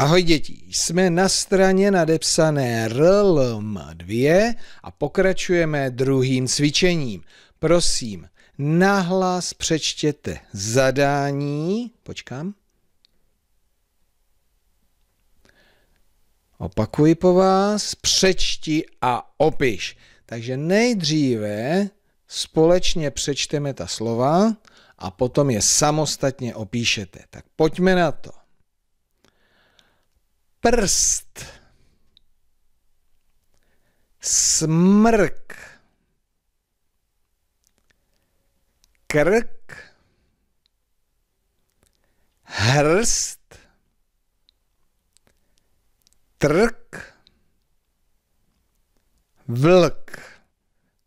Ahoj děti, jsme na straně nadepsané RLM2 a pokračujeme druhým cvičením. Prosím, nahlas přečtěte zadání. Počkám. Opakuji po vás, přečti a opiš. Takže nejdříve společně přečteme ta slova a potom je samostatně opíšete. Tak pojďme na to prst, smrk, krk, hrst, trk, vlk.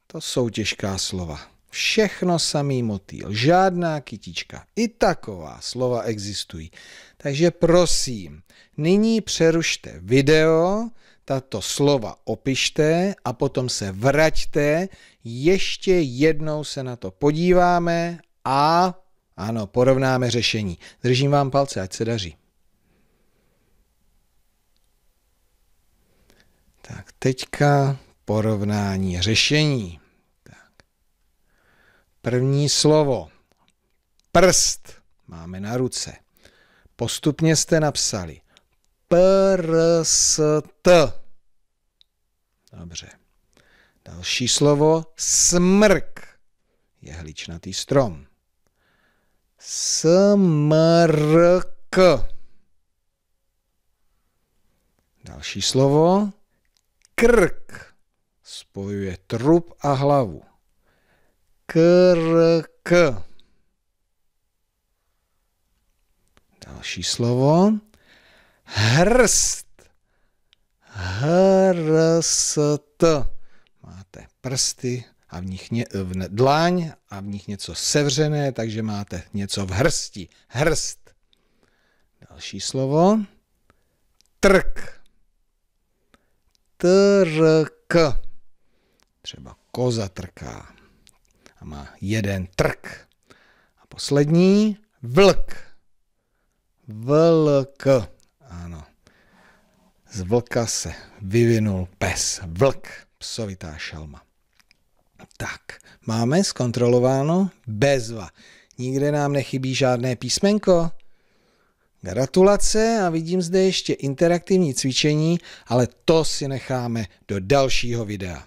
To jsou těžká slova. Všechno samý motýl, žádná kytička. I taková slova existují. Takže prosím, nyní přerušte video, tato slova opište a potom se vraťte. Ještě jednou se na to podíváme a ano, porovnáme řešení. Držím vám palce, ať se daří. Tak teďka porovnání řešení. První slovo. Prst máme na ruce. Postupně jste napsali prst. Dobře. Další slovo smrk. Jehličnatý strom. Smrk. Další slovo krk. Spojuje trup a hlavu krk. Další slovo. Hrst. Hrst. Máte prsty a v nich ně, v dlaň a v nich něco sevřené, takže máte něco v hrsti. Hrst. Další slovo. Trk. Trk. Třeba koza trká a má jeden trk. A poslední, vlk. Vlk. Ano. Z vlka se vyvinul pes. Vlk, psovitá šelma. Tak, máme zkontrolováno bezva. Nikde nám nechybí žádné písmenko. Gratulace a vidím zde ještě interaktivní cvičení, ale to si necháme do dalšího videa.